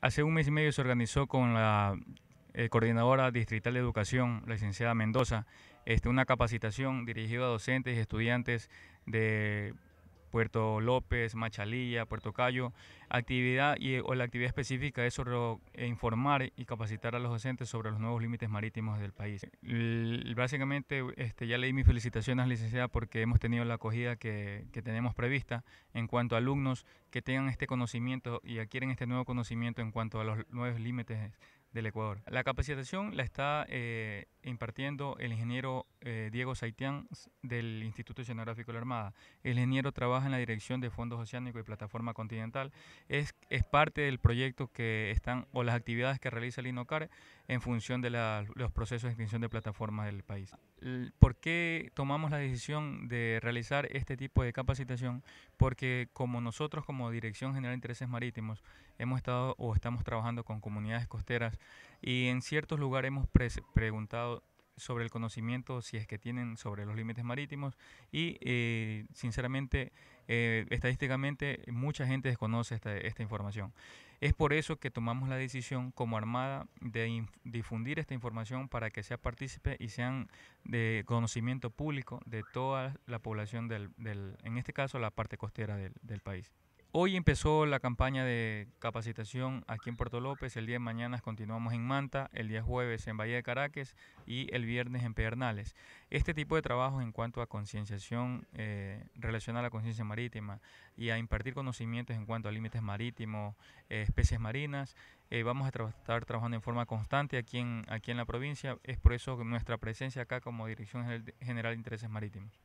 hace un mes y medio se organizó con la eh, coordinadora distrital de educación, la licenciada Mendoza, este, una capacitación dirigida a docentes y estudiantes de Puerto López, Machalilla, Puerto Cayo, actividad y, o la actividad específica es e informar y capacitar a los docentes sobre los nuevos límites marítimos del país. básicamente este, ya leí mis felicitaciones, licenciada, porque hemos tenido la acogida que, que, tenemos prevista en cuanto a alumnos que tengan este conocimiento y adquieren este nuevo conocimiento en cuanto a los nuevos límites del Ecuador. La capacitación la está eh, impartiendo el ingeniero eh, Diego Saitián del Instituto Oceanográfico de la Armada. El ingeniero trabaja en la Dirección de Fondos Oceánicos y Plataforma Continental. Es, es parte del proyecto que están o las actividades que realiza el INOCAR en función de los procesos de extinción de plataformas del país. ¿Por qué tomamos la decisión de realizar este tipo de capacitación? Porque como nosotros como Dirección General de Intereses Marítimos hemos estado o estamos trabajando con comunidades costeras y en ciertos lugares hemos preguntado sobre el conocimiento, si es que tienen sobre los límites marítimos y eh, sinceramente, eh, estadísticamente, mucha gente desconoce esta, información. Es por eso que tomamos la decisión como Armada de difundir esta información para que sea partícipe y sean de conocimiento público de toda la población, del, en este caso, la parte costera del país. Hoy empezó la campaña de capacitación aquí en Puerto López, el día de mañana continuamos en Manta, el día jueves en Bahía de Caracas y el viernes en Pedernales. Este tipo de trabajos en cuanto a concienciación eh, relacionada a la conciencia marítima y a impartir conocimientos en cuanto a límites marítimos, eh, especies marinas, eh, vamos a estar trabajando en forma constante aquí en, aquí en la provincia. Es por eso nuestra presencia acá como Dirección General de Intereses Marítimos.